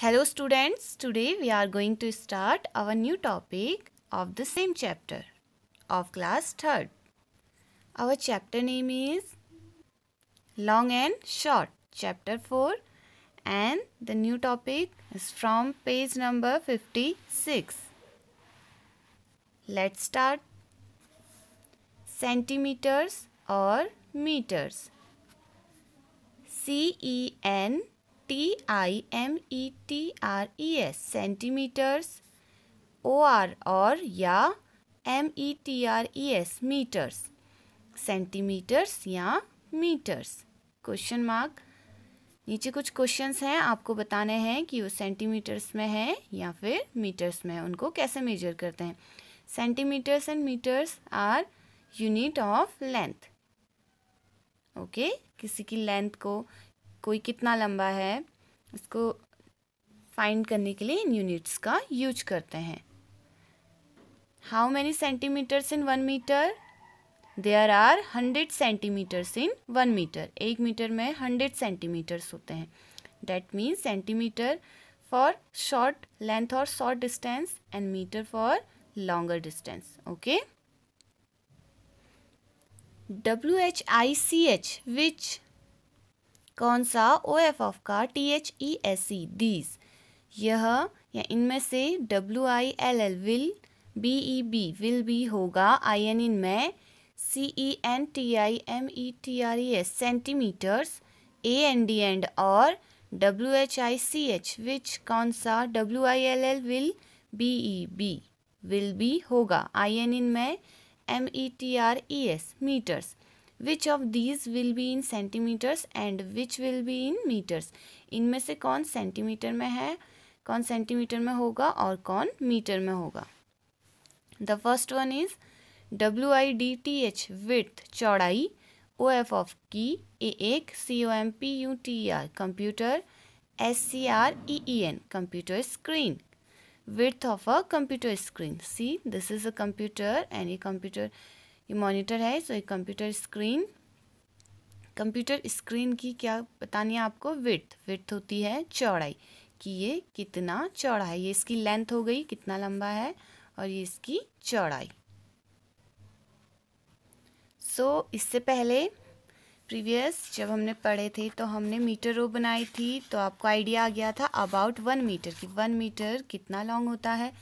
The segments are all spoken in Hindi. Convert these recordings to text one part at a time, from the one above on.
Hello students, today we are going to start our new topic of the same chapter of class 3rd. Our chapter name is Long and Short, chapter 4 and the new topic is from page number 56. Let's start. Centimeters or meters. C E N T I M E T R E S centimetres O R और या M E T R E S metres centimetres या मीटर्स क्वेश्चन मार्क नीचे कुछ क्वेश्चंस हैं आपको बताने हैं कि वो सेंटीमीटर्स में है या फिर मीटर्स में है उनको कैसे मेजर करते हैं centimetres and metres are unit of length okay किसी की लेंथ को कोई कितना लंबा है इसको फाइंड करने के लिए इन यूनिट्स का यूज करते हैं how many centimetres in one metre there are hundred centimetres in one metre एक मीटर में हंड्रेड सेंटीमीटर्स होते हैं that means centimetre for short length और short distance and metre for longer distance okay W H I C H which कौन सा ओ एफ ऑफ का T H E S C these यह या इनमें से W I L L will B E B will be होगा आई एन इन में C E N T I M E T R E S centimetres A N D and और W H I C H which कौन सा W I L L will B E B will be होगा आई एन इन में M E T R E S metres which of these will be in centimetres and which will be in metres इनमें से कौन सेंटीमीटर में है कौन सेंटीमीटर में होगा और कौन मीटर में होगा the first one is W I D T H width चौड़ाई ओ एफ ऑफ की ए एक C O M P U T R computer S C R E E N computer screen width of a computer screen see this is a computer any computer ये मॉनिटर है सो एक कंप्यूटर स्क्रीन कंप्यूटर स्क्रीन की क्या बतानी है आपको विथ विथ होती है चौड़ाई कि ये कितना चौड़ा है ये इसकी लेंथ हो गई कितना लंबा है और ये इसकी चौड़ाई सो so, इससे पहले प्रीवियस जब हमने पढ़े थे तो हमने मीटर रो बनाई थी तो आपको आइडिया आ गया था अबाउट वन मीटर कि वन मीटर कितना लॉन्ग होता है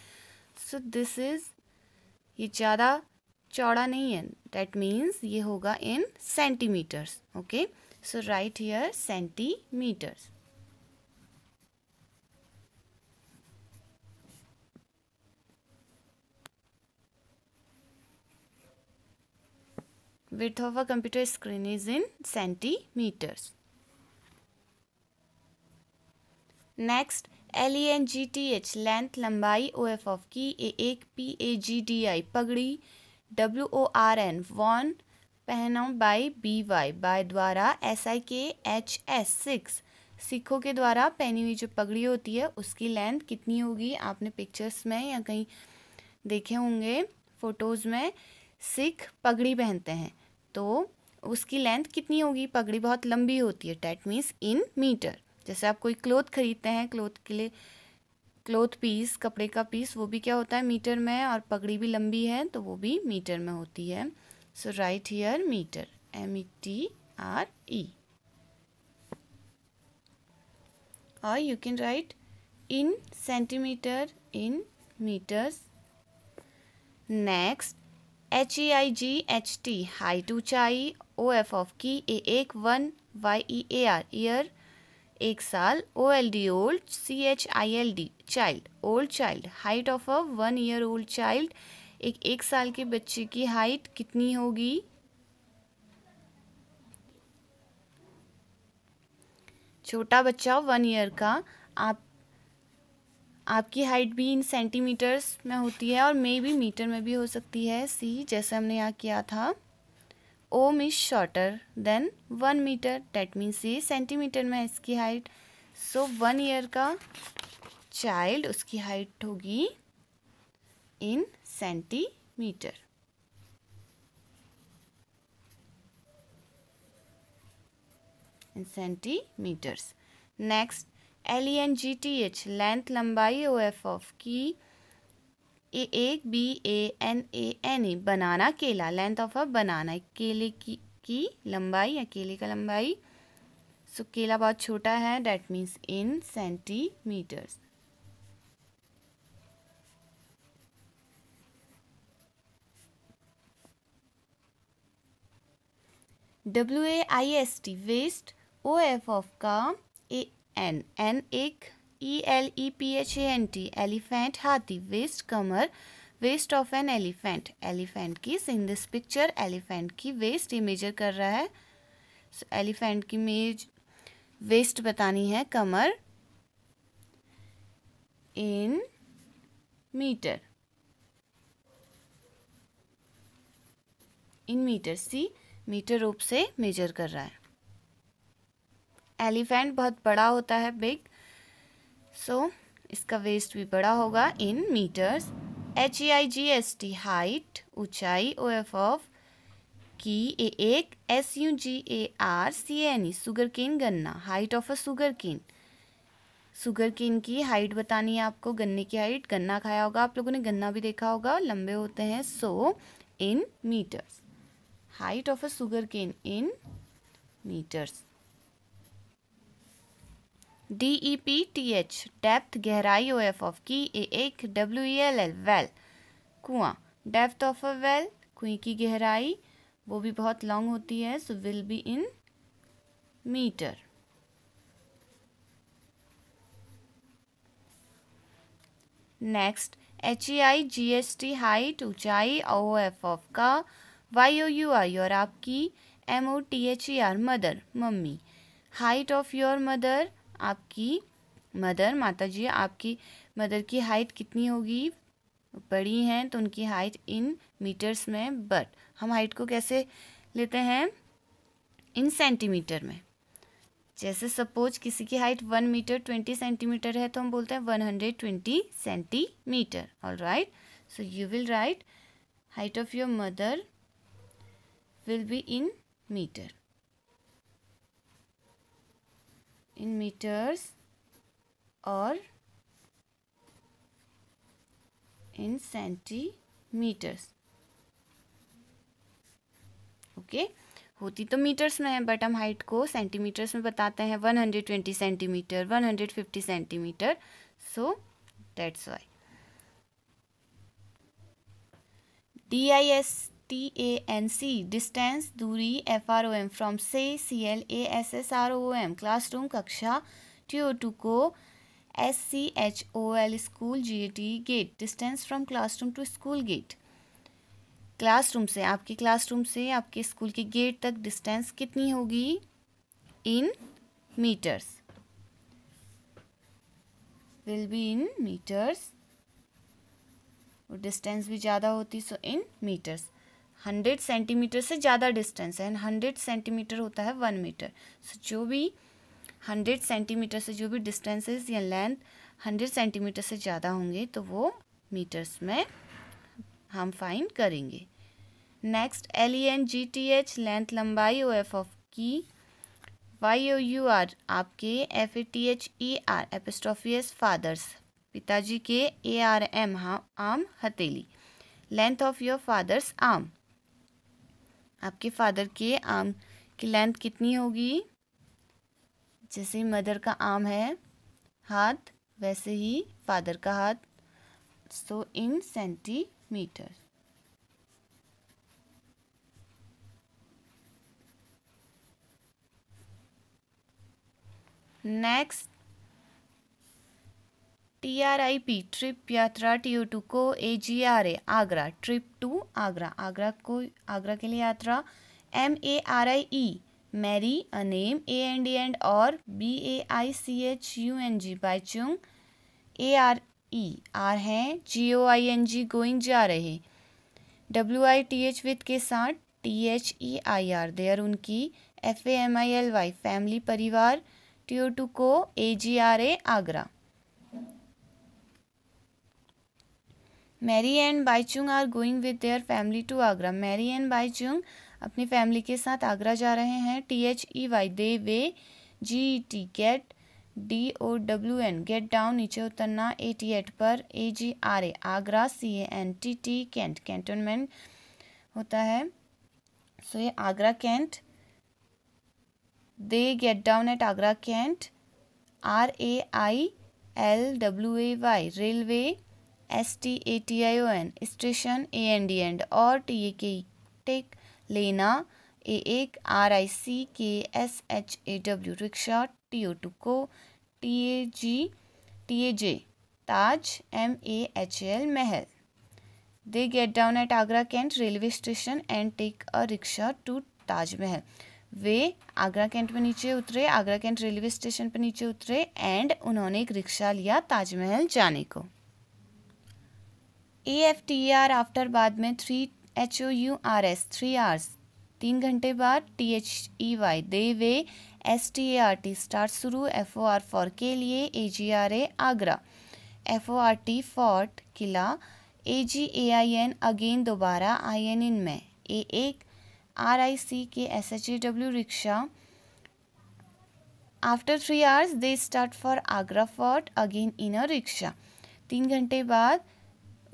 सो दिस इज़ ये ज़्यादा चौड़ा नहीं है डैट मीन्स ये होगा in centimetres okay so write here centimetres width of a computer screen is in centimeters. Next, LENGTH length लंबाई OF of की A एक PAGDI पगड़ी W O R N worn पहनाओ बाई बी वाई बाय द्वारा S I K H S six सिखों के द्वारा पहनी हुई जो पगड़ी होती है उसकी लेंथ कितनी होगी आपने पिक्चर्स में या कहीं देखे होंगे फ़ोटोज़ में सिख पगड़ी पहनते हैं तो उसकी लेंथ कितनी होगी पगड़ी बहुत लंबी होती है डैट मीन्स इन मीटर जैसे आप कोई क्लोथ खरीदते हैं क्लोथ के लिए क्लोथ पीस कपड़े का पीस वो भी क्या होता है मीटर में और पगड़ी भी लंबी है तो वो भी मीटर में होती है so write here metre M E T R E और you can write in centimetre in metres next H E I G H T height ऊंचाई ओ एफ ऑफ की ए एक one Y E A R year एक साल O L D old C H I L D child old child height of a one year old child एक एक साल के बच्चे की हाइट कितनी होगी छोटा बच्चा वन ईयर का आप आपकी हाइट भी इन सेंटीमीटर्स में होती है और मे भी मीटर में भी हो सकती है सी जैसे हमने यहाँ किया था ओम is shorter than one metre that means ये सेंटीमीटर में इसकी हाइट सो वन ईयर का चाइल्ड उसकी हाइट होगी in centimetre in centimetres next L E N G T H length लंबाई ओ एफ ऑफ की ए एक B A N A N A banana केला लेंथ ऑफ अ बनाना केले की की लंबाई या केले का लंबाई सो so, केला बहुत छोटा है that means in centimetres W A I S T waist O F of का ए एन एन एक E L E P H A N T elephant हाथी वेस्ट कमर waist of an elephant elephant की इन दिस पिक्चर एलिफेंट की वेस्ट ये मेजर कर रहा है एलिफेंट so, की मेज वेस्ट बतानी है कमर in metre in metre C metre रूप से मेजर कर रहा है एलिफेंट बहुत बड़ा होता है बिग सो so, इसका वेस्ट भी बड़ा होगा in metres H E I G S T height ऊंचाई ओ एफ ऑफ की ए एक S U G A R C N E sugarcane गन्ना height of a sugar sugarcane sugarcane की हाइट बतानी है आपको गन्ने की हाइट गन्ना खाया होगा आप लोगों ने गन्ना भी देखा होगा लंबे होते हैं so in metres height of a sugar cane in metres D E P T H depth गहराई ओ एफ ऑफ की ए एक W E L L well कुआं डेप्थ ऑफ अ वेल कुएं की गहराई वो भी बहुत लॉन्ग होती है so will be in metre next H E I G S T height ऊंचाई ओ एफ ऑफ का वाई ओ यू आई और आपकी M O T H E R mother mummy height of your mother आपकी मदर माता जी आपकी मदर की हाइट कितनी होगी बड़ी हैं तो उनकी हाइट इन मीटर्स में बट हम हाइट को कैसे लेते हैं इन सेंटीमीटर में जैसे सपोज किसी की height one metre twenty centimetres है तो हम बोलते हैं one hundred twenty centimetres all right so you will write height of your mother will be in metre in meters or in centimeters. Okay okay? होती तो मीटर्स में है बट हम हाइट को सेंटीमीटर्स में बताते हैं 120 centimetres 150 centimetres so that's why D I S T A N C distance दूरी F R O M from से C L A S S R O M classroom कक्षा टी ओ टू को S C H O L school G A T gate distance from classroom to school gate classroom से आपके क्लास रूम से आपके स्कूल के गेट तक डिस्टेंस कितनी होगी in metres will be in metres और डिस्टेंस भी ज़्यादा होती so in metres hundred centimetres से ज़्यादा डिस्टेंस है एंड हंड्रेड सेंटीमीटर होता है वन मीटर सो जो भी हंड्रेड सेंटीमीटर से जो भी डिस्टेंसेस या लेंथ हंड्रेड सेंटीमीटर से ज़्यादा होंगे तो वो मीटर्स में हम फाइंड करेंगे next L E N G T H length लंबाई ओ एफ ऑफ की वाई ओ यू आर आपके F A T H E R apostrophe s father's पिताजी के ए आर एम हाँ आम हथेली length of your father's arm आपके फादर के आर्म की लेंथ कितनी होगी जैसे मदर का आर्म है हाथ वैसे ही फादर का हाथ so in centimetre next T R I P trip यात्रा टी ओ टू को A G R A Agra trip to Agra Agra को आगरा के लिए यात्रा M A R I E Marie a name A N D and और B A I C H U N G Chung A R E are हैं G O I N G going जा रहे W I T H with के साथ T H E I R their उनकी F A M I L Y family परिवार टी ओ टू को A G R A Agra Marie and Baichung are going with their family to Agra Marie and Baichung अपनी फैमिली के साथ आगरा जा रहे हैं T H E Y they वे G E T get D O W N get down नीचे उतरना ए टी एट पर A G R A Agra C A N T T cantt cantonment होता है सो ये Agra cantt they get down at Agra cantt R A I L W A Y railway S T A T I O N station A N D and और टी ए के टेक लेना ए एक R I C K S H A W rickshaw T O to को T A G T A J Taj M A H L Mahal they get down at Agra cantt railway station and take a rickshaw to Taj Mahal वे आगरा कैंट में नीचे उतरे आगरा कैंट रेलवे स्टेशन पर नीचे उतरे एंड उन्होंने एक रिक्शा लिया ताजमहल जाने को A F T R after बाद में three H O U R S three hours तीन घंटे बाद T H E Y they वे S T A R T start शुरू एफ ओ आर फॉर के लिए A G R A Agra F O R T fort किला A G A I N again दोबारा आई एन इन में ए एक R I C K S H A W rickshaw after three hours they start for Agra fort again in a rickshaw तीन घंटे बाद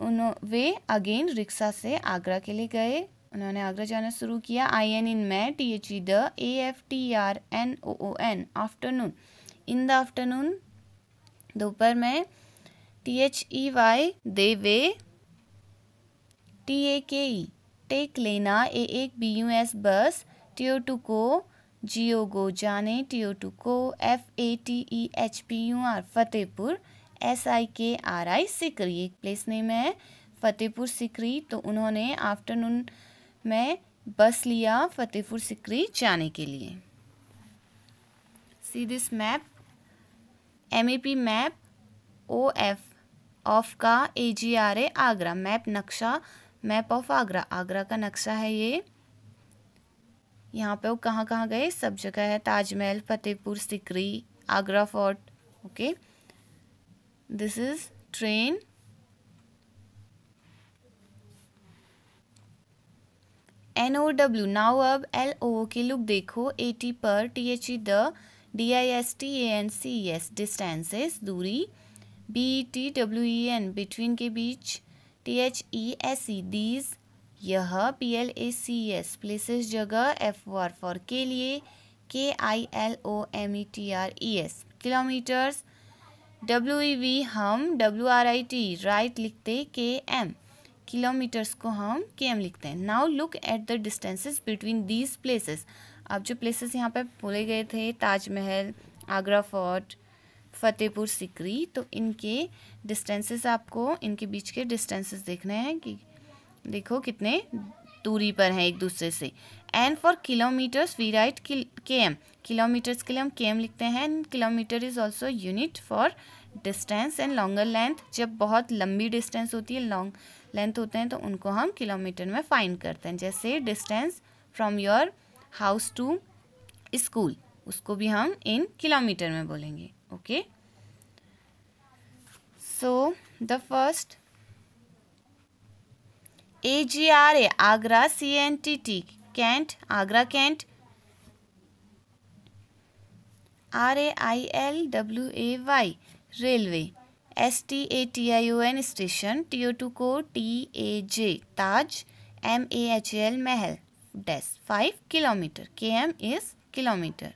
उन्हों वे अगेन रिक्शा से आगरा के लिए गए उन्होंने आगरा जाना शुरू किया आई एन इन मै T H E the A F T R N O O N afternoon in the afternoon दोपहर में T H E Y they वे T A K E take लेना ए एक B U S bus T O to को जियो गो जाने टी ओ टू को F A T E H P U R Fatehpur S I K R I Sikri एक प्लेस नेम है फतेहपुर सिकरी तो उन्होंने आफ्टरनून में बस लिया फतेहपुर सिकरी जाने के लिए see this map M A P map O F of का A G R A Agra map नक्शा मैप ऑफ आगरा आगरा का नक्शा है ये यहाँ पे वो कहाँ कहाँ गए सब जगह है Taj Mahal Fatehpur Sikri Agra fort okay okay? This is train N O W now अब एल ओ के लुक देखो ए टी पर T H E the D I S T A N C S distances दूरी B T W E N between के बीच T H E S E these यह P L A C S places जगह एफ आर फॉर के लिए के I L O M E T R E S kilometres W E we हम W R I T write लिखते के एम किलोमीटर्स को हम के एम लिखते हैं now look at the distances between these places अब जो प्लेसेस यहाँ पे बोले गए थे ताजमहल आगरा फोर्ट फतेहपुर सिकरी तो इनके डिस्टेंसेस आपको इनके बीच के डिस्टेंसेस देखने हैं कि देखो कितने दूरी पर हैं एक दूसरे से and for kilometres we write K M kilometres के लिए हम के एम लिखते हैं and kilometre is also unit for distance and longer length जब बहुत लंबी डिस्टेंस होती है लॉन्ग लेंथ होते हैं तो उनको हम किलोमीटर में फाइन करते हैं जैसे distance from your house to school उसको भी हम इन किलोमीटर में बोलेंगे okay so the first A G R A Agra C N T T cantt Agra cantt R A I L W A Y railway S T A T I O N station T O to को T A J Taj M A H L Mahal dash five kilometre K M is kilometre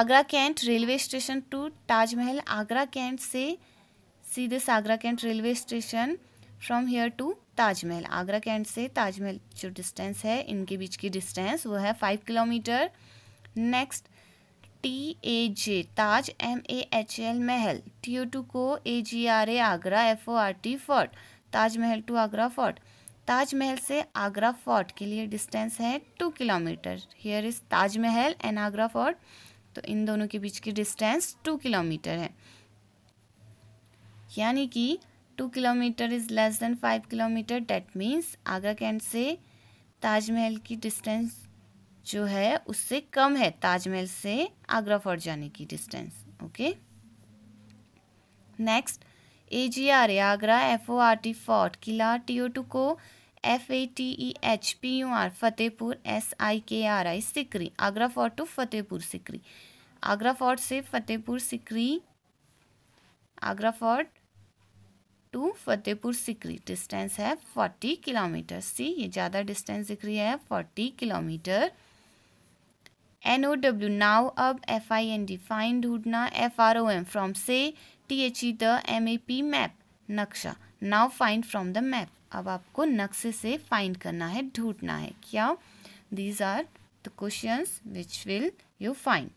Agra cantt railway station to Taj Mahal Agra cantt से सीधे सागरा cantt railway station from here to Taj Mahal Agra cantt से ताजमहल जो डिस्टेंस है इनके बीच की डिस्टेंस वो है five kilometre next T A J Taj M A H L Mahal T O to को A G R A Agra F O R T fort Taj Mahal to Agra fort Taj Mahal से आगरा फोर्ट के लिए डिस्टेंस है two kilometre here is Taj Mahal and Agra fort तो इन दोनों के बीच की डिस्टेंस टू किलोमीटर है यानी कि two kilometre is less than five kilometre that means Agra cantt से ताजमहल की डिस्टेंस जो है उससे कम है ताजमहल से आगरा फोर्ट जाने की distance okay next A G R A Agra F O R T fort किला टी ओ टू को F A T E H P U R Fatehpur S I K R I Sikri Agra fort to Fatehpur Sikri Agra fort से Fatehpur Sikri Agra fort to Fatehpur Sikri distance है फोर्टी किलोमीटर सी ये ज़्यादा डिस्टेंस दिख रही है forty kilometre N O W now अब F I N D find ढूंढना F R O M from से T H E the M A P map नक्शा now find from the map अब आपको नक्शे से फाइंड करना है ढूंढना है क्या these are the question which will you find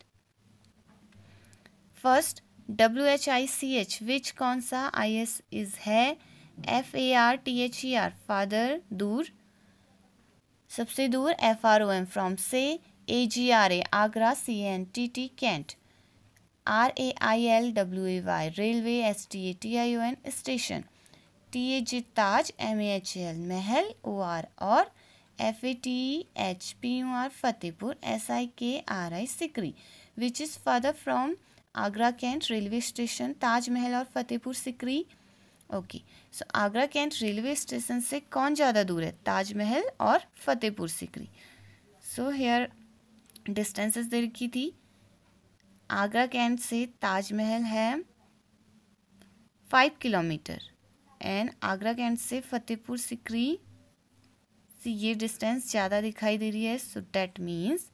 first W H I C H which कौन सा आई एस इज है F A R T H E R farther दूर सबसे दूर F R O M from से A G R A Agra C N T T Cantt R A I L W A Y railway S T A T I O N station T A ji Taj M A H L Mahal O R और F A T H P U R Fatehpur S I K R I Sikri which is farther from Agra cantt railway station Taj Mahal और Fatehpur Sikri okay so Agra cantt railway station से कौन ज़्यादा दूर है ताजमहल और Fatehpur Sikri so here distances देर की थी आगरा कैंट से ताजमहल है five kilometre and Agra cantt से फतेहपुर सिकरी से ये डिस्टेंस ज़्यादा दिखाई दे रही है so that means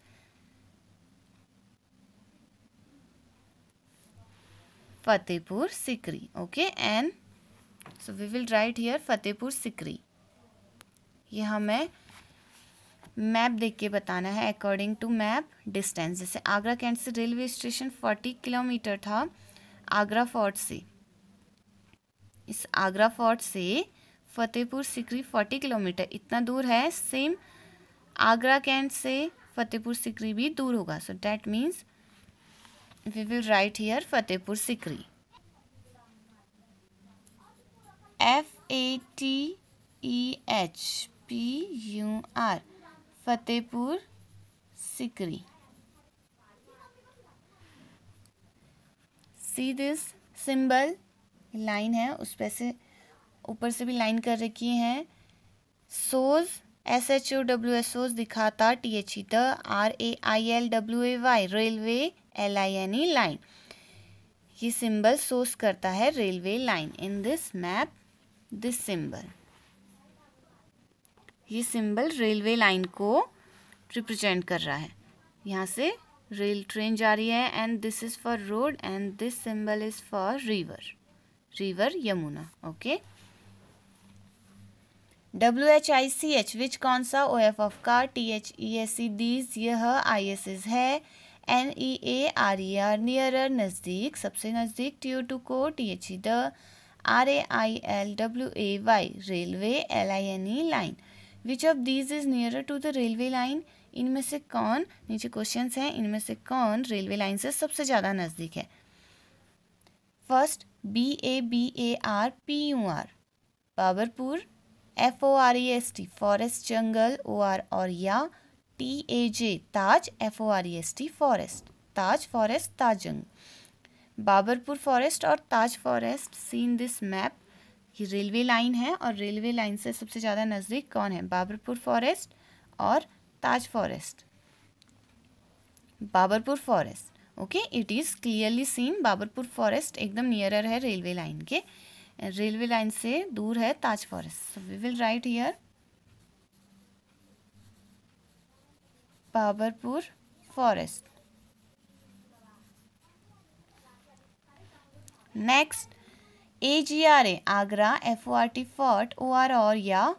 Fatehpur Sikri okay and so we will write here Fatehpur Sikri ये हमें मैप देख के बताना है अकॉर्डिंग टू मैप डिस्टेंस जैसे आगरा कैंट से रेलवे स्टेशन फोर्टी किलोमीटर था आगरा फोर्ट से इस आगरा फोर्ट से फतेहपुर सिकरी फोर्टी किलोमीटर इतना दूर है सेम आगरा कैंट से फतेहपुर सिकरी भी दूर होगा so that means we will write here Fatehpur Sikri. F A T E H P U R Fatehpur Sikri. see this symbol line है उस पर से ऊपर से भी line कर रखी है shows S H O W S O दिखाता T H E the R A I L W A Y railway L I N E line ये सिंबल सोर्स करता है railway line in this map this symbol ये सिंबल रेलवे लाइन को रिप्रेजेंट कर रहा है यहाँ से रेल ट्रेन जा रही है and this is for road and this symbol is for river river Yamuna okay okay? W H I C H which कौन सा ओ एफ ऑफ कार T H E S C these यह आई एस एस है N E A R E R nearer नज़दीक सबसे नज़दीक टी ओ टू को T H E the R A I L W A Y railway L I N E line which of these is near to the railway line इनमें से कौन नीचे क्वेश्चन हैं इनमें से कौन रेलवे लाइन से सबसे ज़्यादा नज़दीक है first B A B A R P U R Babarpur F O R E S T forest जंगल ओ आर और या T A J Taj F O R E S T forest Taj forest Taj जंगल बाबरपुर फॉरेस्ट और Taj forest seen this map ये रेलवे लाइन है और रेलवे लाइन से सबसे ज़्यादा नज़दीक कौन है बाबरपुर फॉरेस्ट और Taj forest Babarpur forest okay it is clearly seen Babarpur forest एकदम नियरर है रेलवे लाइन के रेलवे लाइन से दूर है Taj forest so we will write here Babarpur forest next A G R A Agra F O R T fort O R और या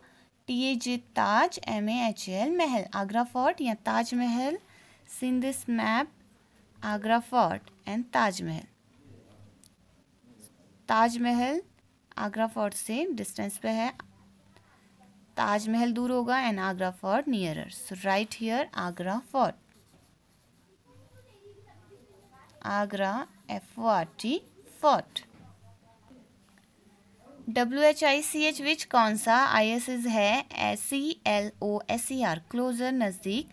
T A J Taj M A H L Mahal Agra fort या ताज महल सिंध this map Agra fort and ताज महल ताज महल आगरा फोर्ट से डिस्टेंस पे है ताजमहल दूर होगा and Agra fort nearer so write here Agra fort Agra F O R T fort W H I C H which कौन सा आई एस एस है S C L O S E R closer नज़दीक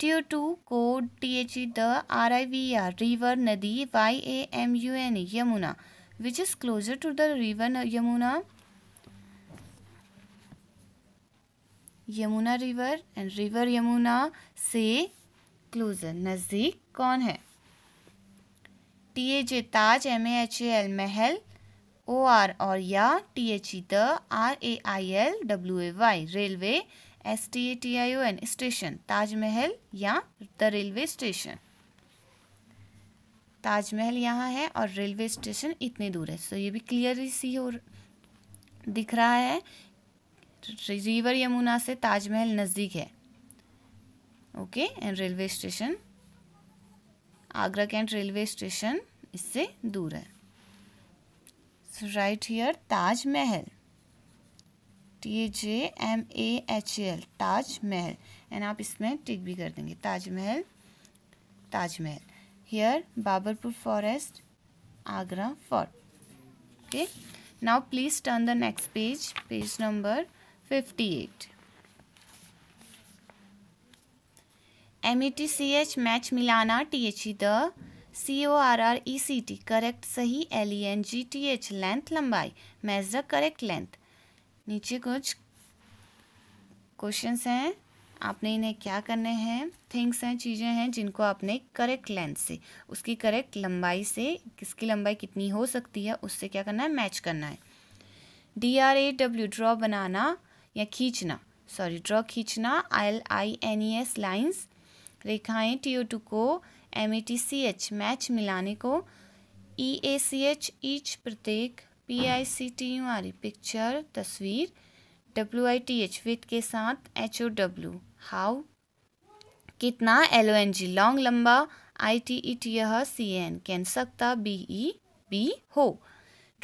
टी ओ टू कोड T H E the R I V R river नदी Y A M U N Yamuna which is closer to the river Yamuna. Yamuna river and river Yamuna से क्लोजर नज़दीक कौन है T A J Taj M A H A L Mahal O R और या T H E the R A I L W A Y railway S T A T I O N station Taj Mahal या द रेलवे स्टेशन ताजमहल यहाँ है और रेलवे स्टेशन इतने दूर है सो ये भी क्लियरली सी हो दिख रहा है रिवर यमुना से ताजमहल नज़दीक है okay and railway station Agra cantt railway station इससे दूर है so write here Taj Mahal T J M A H L Taj Mahal and आप इसमें टिक भी कर देंगे Taj Mahal Taj Mahal here babarpur forest agra fort okay now please turn the next page page number 58 METCH match मिलाना T H E the C O R R E C T correct सही L E N G T H length लंबाई मैच द करेक्ट लेंथ नीचे कुछ क्वेश्चंस हैं आपने इन्हें क्या करने हैं थिंग्स हैं चीज़ें हैं जिनको आपने करेक्ट लेंथ से उसकी करेक्ट लंबाई से किसकी लंबाई कितनी हो सकती है उससे क्या करना है मैच करना है D R A W draw बनाना या खींचना सॉरी ड्रॉ खींचना L I N E S lines रेखाएँ टी ओ टू को M A T C H match मिलाने को E A C H each प्रत्येक P I C T U R picture तस्वीर W I T H with के साथ एच ओ डब्ल्यू हाउ कितना L O N G long लंबा आई टी ई टी यह सी एन कैन सकता बी ई बी हो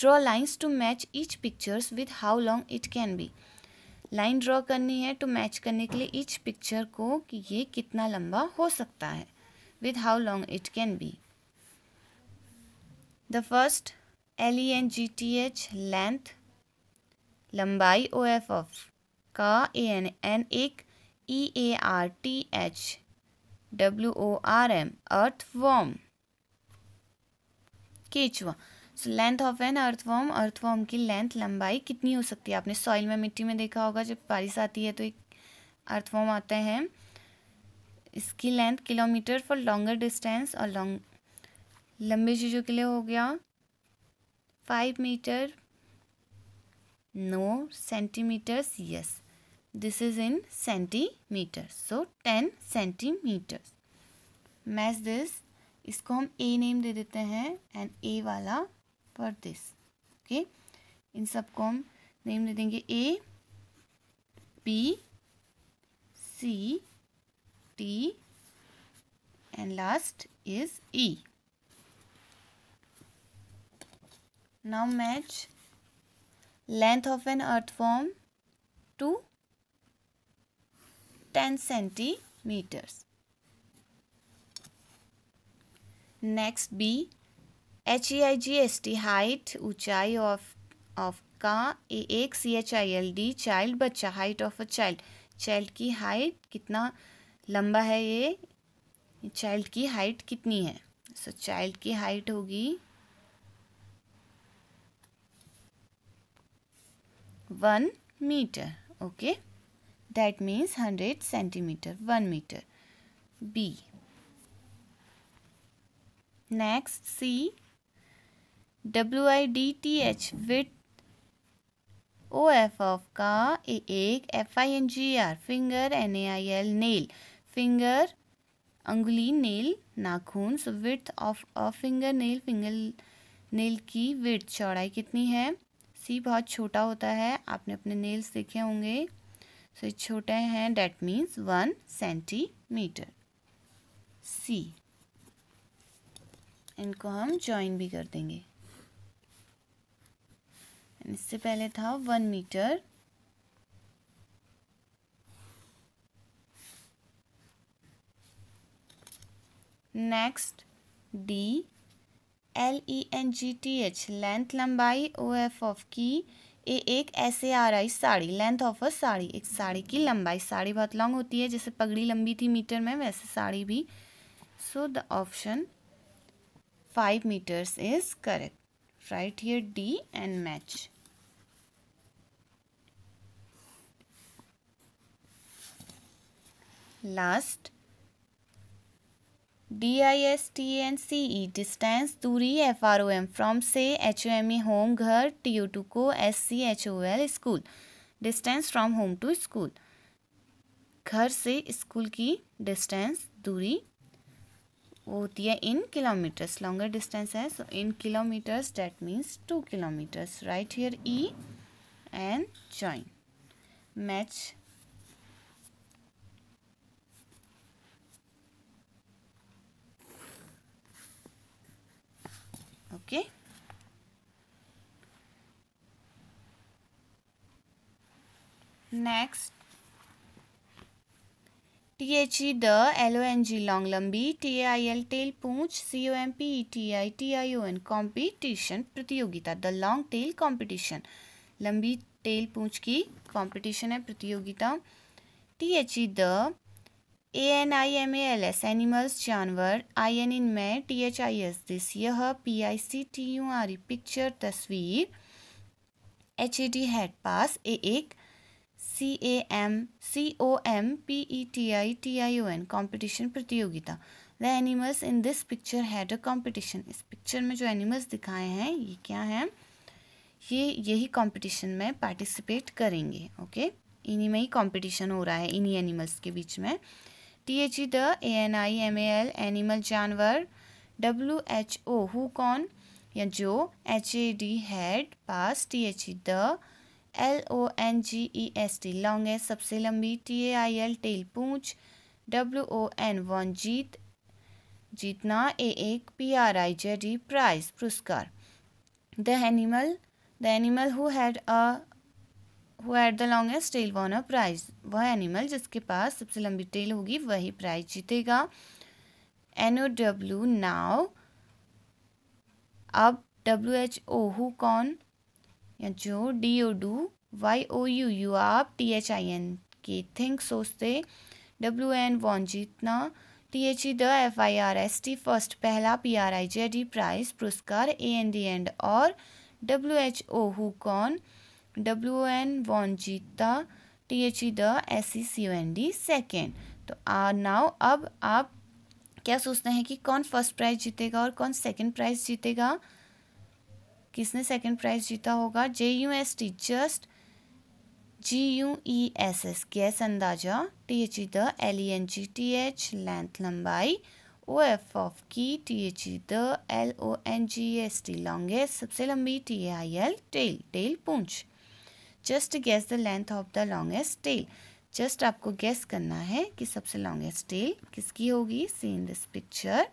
draw lines to match each pictures with how long it can be line draw करनी है टू मैच करने के लिए ईच पिक्चर को कि ये कितना लंबा हो सकता है with how long it can be the first L E N G T H length लंबाई ओ एफ एफ का ए एन एन एक E A R T H W O R M earthworm केचवा so length of an earthworm की लेंथ लंबाई कितनी हो सकती है आपने सॉइल में मिट्टी में देखा होगा जब बारिश आती है तो एक वॉम आते हैं इसकी length kilometre for longer distance और लॉन्ग लंबी चीज़ों के लिए हो गया five metre No centimeters. Yes. This is in centimeters. So 10 centimeters. Match this इसको हम ए नेम दे देते हैं एंड ए वाला पर दिस ओके इन सबको हम नेम दे देंगे A B C D and last is E now match length of an earthworm to ten centimetres next B H E I G S T height ऊंचाई ऑफ ऑफ का ए एक C H I L D child बच्चा height of a child child की हाइट कितना लंबा है ये चाइल्ड की हाइट कितनी है सो so, चाइल्ड की हाइट होगी one metre okay that one metre B next C W I D T H width O F of का ए एक F I N G R finger N A I L nail finger अंगुली नेल नाखून so width of a finger nail finger nail की विथ चौड़ाई कितनी है सी बहुत छोटा होता है आपने अपने नेल्स देखे होंगे सो so, छोटे हैं that means one centimetre C इनको हम जॉइन भी कर देंगे इससे पहले था one metre next D L E N G T H length लंबाई ओ एफ ऑफ की ए एक S A R I sari length of a sari एक साड़ी की लंबाई साड़ी बहुत लॉन्ग होती है जैसे पगड़ी लंबी थी मीटर में वैसे साड़ी भी so the option five metres is correct write here D and match last D I S T N C E distance दूरी F R O M from से H O M E home घर टी ओ टू को S C H O L school distance from home to school घर से स्कूल की डिस्टेंस दूरी वो होती है इन किलोमीटर्स लॉन्गर डिस्टेंस है so in kilometres that means two kilometres write here E and join match okay next T H E the L N G long लंबी टी आई एल टेल पूछ C O M P E T I T I O N competition प्रतियोगिता द लॉन्ग टेल कॉम्पिटिशन लंबी टेल पूछ की कॉम्पिटिशन है प्रतियोगिता T H E the A N I M A L S animals जानवर आई एन इन मै T H I S this यह P I C T U R E picture तस्वीर एच ए डी हेड पास ए एक C A M C O M P E T I T I O N competition प्रतियोगिता the animals in this picture had a competition इस पिक्चर में जो एनिमल्स दिखाए हैं ये क्या हैं ये यही कॉम्पिटिशन में पार्टिसिपेट करेंगे ओके इन्हीं में ही कॉम्पिटिशन हो रहा है इन्हीं एनिमल्स के बीच में T H E the A N I M A L animal जानवर डब्ल्यू एच ओ हु कौन या जो एच ए डी हैड पास T H E the L O N G E S T longest सबसे लंबी T A I L tail पूछ डब्ल्यू ओ एन वन जीत जीतना ए एक P R I Z E prize पुरस्कार the animal the animal who had a who ate the longest tail won a prize वह एनिमल जिसके पास सबसे लंबी टेल होगी वही प्राइज जीतेगा एन ओ डब्ल्यू नाव अब डब्ल्यू एच ओ हु कौन या जो D O do Y O U you आप T H I N K think सोचते डब्ल्यू एन वॉन जीतना T H E the F I R S T first पहला P R I Z E prize पुरस्कार ए एन डी एंड और डब्ल्यू एच ओ हु कौन डब्ल्यू एन वॉन्जीता T H E the S C C N D second तो आ नाउ अब आप क्या सोचते हैं कि कौन फर्स्ट प्राइज जीतेगा और कौन सेकेंड प्राइज जीतेगा किसने सेकेंड प्राइज जीता होगा J U S T just G U E S S guess अंदाजा T H E the L E N G T H length लंबाई ओ एफ ऑफ की T H E the L O N G S T longest सबसे लंबी T I L tail tail पूछ just guess the length of the longest tail just आपको गेस करना है कि सबसे लॉन्गेस्ट टेल किसकी होगी सी in this picture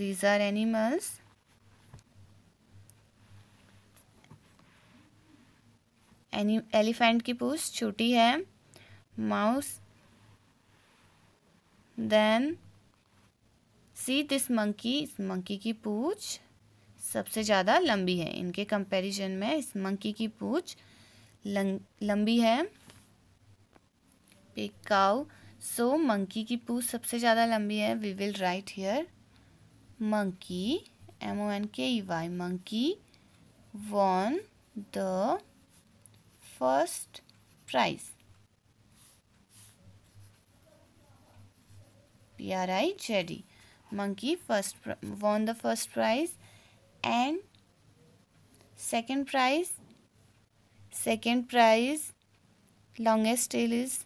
these are animals elephant की पूछ छोटी है mouse then see this monkey इस मंकी की पूछ सबसे ज़्यादा लंबी है इनके कंपैरिजन में इस मंकी की पूछ लंबी है पिक काउ सो मंकी की पूछ सबसे ज़्यादा लंबी है we will write here monkey M O N K E Y monkey won the first prize P R I Z E monkey first won the first prize and second prize second prize longest tail is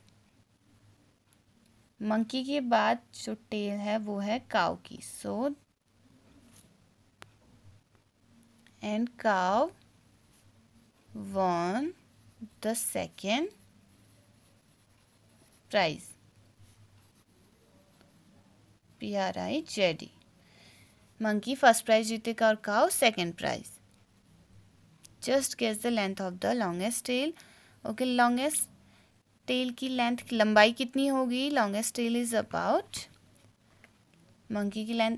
monkey के बाद जो टेल है वो है काव की so and cow won the second prize P R I Z E monkey first prize जीतेगा और cow second prize just guess the length of the longest tail okay longest tail की लेंथ लंबाई कितनी होगी longest tail is about monkey की लेंथ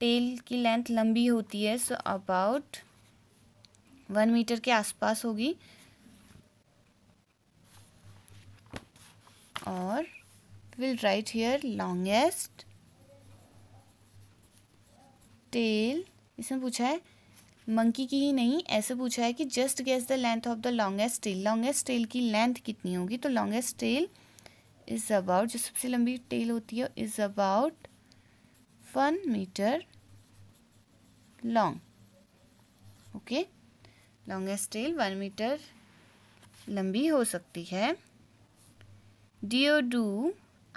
टेल की लेंथ लंबी होती है सो अबाउट वन मीटर के आसपास होगी और will write here longest tail इसमें पूछा है मंकी की ही नहीं ऐसे पूछा है कि just guess the length of the longest tail longest tail की लेंथ कितनी होगी तो लॉन्गेस्ट टेल इज़ अबाउट जो सबसे लंबी टेल होती है is about one meter long okay longest tail one meter लंबी हो सकती है डियो डू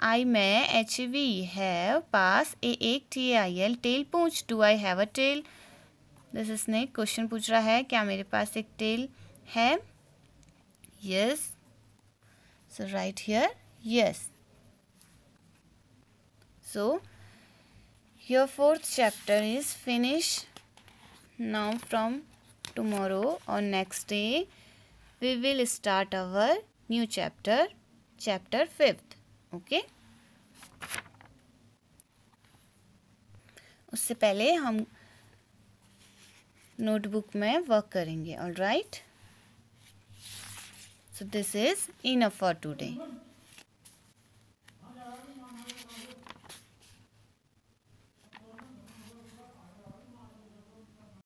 आई मै एच वी हैव पास ए एक टी आई एल टेल पूछ do I have a tail this ने क्वेश्चन पूछ रहा है क्या मेरे पास एक टेल है yes so write here yes so your fourth chapter is finish now from tomorrow or next day we will start our new chapter chapter fifth okay उससे पहले हम नोटबुक में वर्क करेंगे all right so this is enough for today